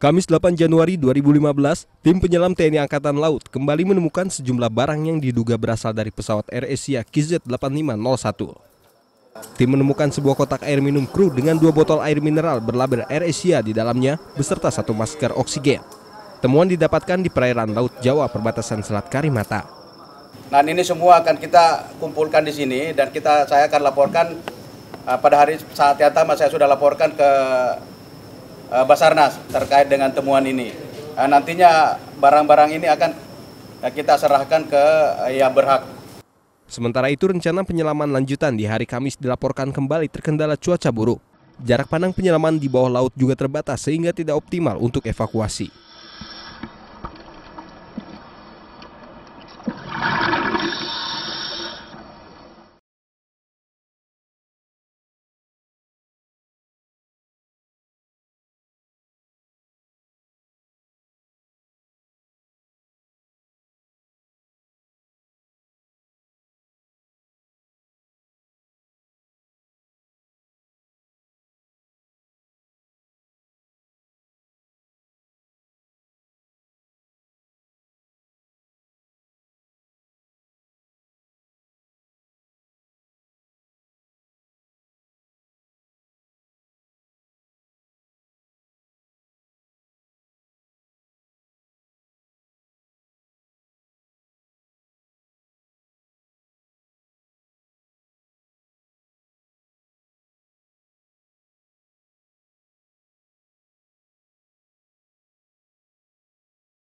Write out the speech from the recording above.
Kamis 8 Januari 2015, tim penyelam TNI Angkatan Laut kembali menemukan sejumlah barang yang diduga berasal dari pesawat Air Asia KZ-8501. Tim menemukan sebuah kotak air minum kru dengan dua botol air mineral berlabel Air Asia di dalamnya beserta satu masker oksigen. Temuan didapatkan di perairan Laut Jawa perbatasan Selat Karimata. Nah ini semua akan kita kumpulkan di sini dan kita saya akan laporkan ah, pada hari saat yang sama saya sudah laporkan ke Eh, Basarnas terkait dengan temuan ini. Eh, nantinya barang-barang ini akan eh, kita serahkan ke yang berhak. Sementara itu rencana penyelaman lanjutan di hari Kamis dilaporkan kembali terkendala cuaca buruk. Jarak pandang penyelaman di bawah laut juga terbatas sehingga tidak optimal untuk evakuasi.